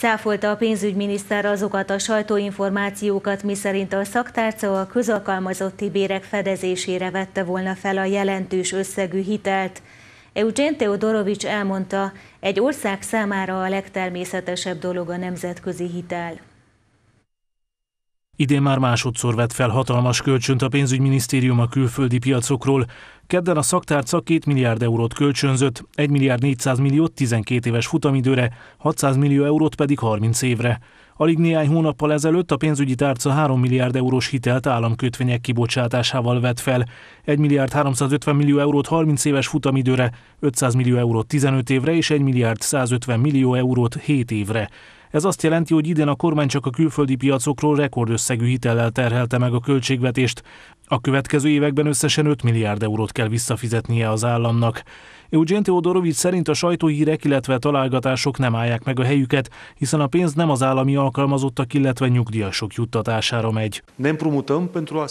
Cáfolta a pénzügyminiszter azokat a sajtóinformációkat, miszerint a szaktárca a közalkalmazotti bérek fedezésére vette volna fel a jelentős összegű hitelt. Eugen Teodorovics elmondta, egy ország számára a legtermészetesebb dolog a nemzetközi hitel. Idén már másodszor vett fel hatalmas kölcsönt a pénzügyminisztérium a külföldi piacokról. Kedden a szaktárca 2 milliárd eurót kölcsönzött, 1 milliárd 400 milliót 12 éves futamidőre, 600 millió eurót pedig 30 évre. Alig néhány hónappal ezelőtt a pénzügyi tárca 3 milliárd eurós hitelt államkötvények kibocsátásával vett fel, 1 milliárd 350 millió eurót 30 éves futamidőre, 500 millió eurót 15 évre és 1 milliárd 150 millió eurót 7 évre. Ez azt jelenti, hogy idén a kormány csak a külföldi piacokról rekordösszegű hitellel terhelte meg a költségvetést. A következő években összesen 5 milliárd eurót kell visszafizetnie az államnak. Eugene Teodorovics szerint a sajtóhírek, illetve találgatások nem állják meg a helyüket, hiszen a pénz nem az állami alkalmazottak, illetve nyugdíjasok juttatására megy.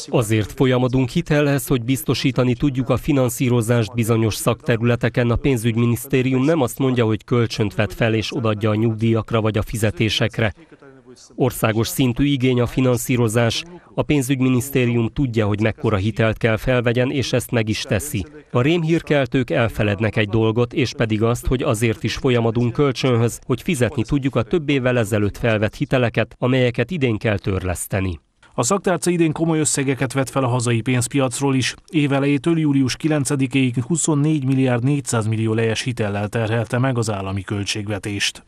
Azért folyamodunk hitelhez, hogy biztosítani tudjuk a finanszírozást bizonyos szakterületeken. A pénzügyminisztérium nem azt mondja, hogy kölcsönt vett fel és odadja a nyugdíjakra vagy a fizetésekre. Országos szintű igény a finanszírozás. A pénzügyminisztérium tudja, hogy mekkora hitelt kell felvegyen, és ezt meg is teszi. A rémhírkeltők elfelednek egy dolgot, és pedig azt, hogy azért is folyamadunk kölcsönhöz, hogy fizetni tudjuk a több évvel ezelőtt felvett hiteleket, amelyeket idén kell törleszteni. A szaktárca idén komoly összegeket vett fel a hazai pénzpiacról is. Évelejétől július 9-ig 24 milliárd 400 millió lejes hitellel terhelte meg az állami költségvetést.